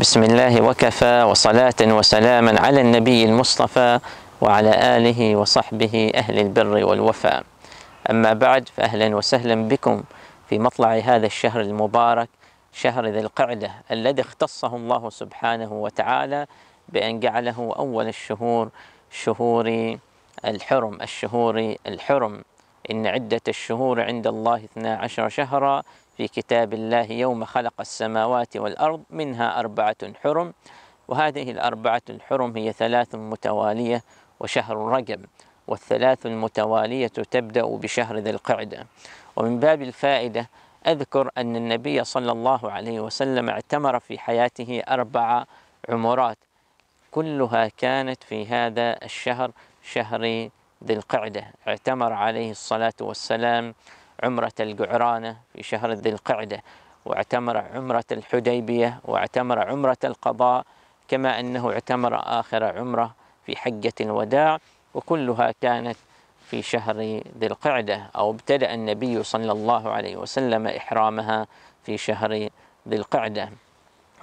بسم الله وكفى وصلاة وسلاما على النبي المصطفى وعلى آله وصحبه أهل البر والوفاء أما بعد فأهلا وسهلا بكم في مطلع هذا الشهر المبارك شهر ذي القعدة الذي اختصه الله سبحانه وتعالى بأن جعله أول الشهور شهور الحرم الشهور الحرم إن عدة الشهور عند الله 12 شهرا في كتاب الله يوم خلق السماوات والأرض منها أربعة حرم وهذه الأربعة الحرم هي ثلاث متوالية وشهر رجب والثلاث المتوالية تبدأ بشهر ذي القعدة ومن باب الفائدة أذكر أن النبي صلى الله عليه وسلم اعتمر في حياته أربع عمرات كلها كانت في هذا الشهر شهر ذي القعدة اعتمر عليه الصلاة والسلام عمرة الجعرانة في شهر ذي القعدة واعتمر عمرة الحديبية واعتمر عمرة القضاء كما أنه اعتمر آخر عمرة في حجة الوداع وكلها كانت في شهر ذي القعدة أو ابتدأ النبي صلى الله عليه وسلم إحرامها في شهر ذي القعدة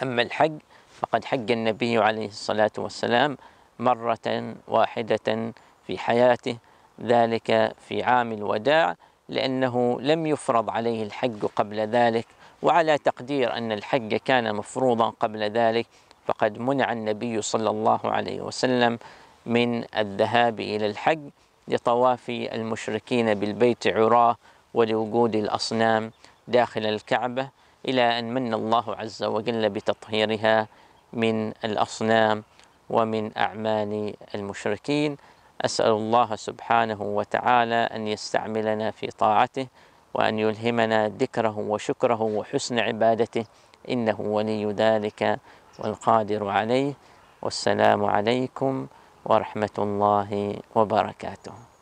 أما الحج فقد حج النبي عليه الصلاة والسلام مرة واحدة في حياته ذلك في عام الوداع لأنه لم يفرض عليه الحج قبل ذلك وعلى تقدير أن الحج كان مفروضا قبل ذلك فقد منع النبي صلى الله عليه وسلم من الذهاب إلى الحج لطواف المشركين بالبيت عراه ولوجود الأصنام داخل الكعبة إلى أن من الله عز وجل بتطهيرها من الأصنام ومن أعمال المشركين أسأل الله سبحانه وتعالى أن يستعملنا في طاعته وأن يلهمنا ذكره وشكره وحسن عبادته إنه ولي ذلك والقادر عليه والسلام عليكم ورحمة الله وبركاته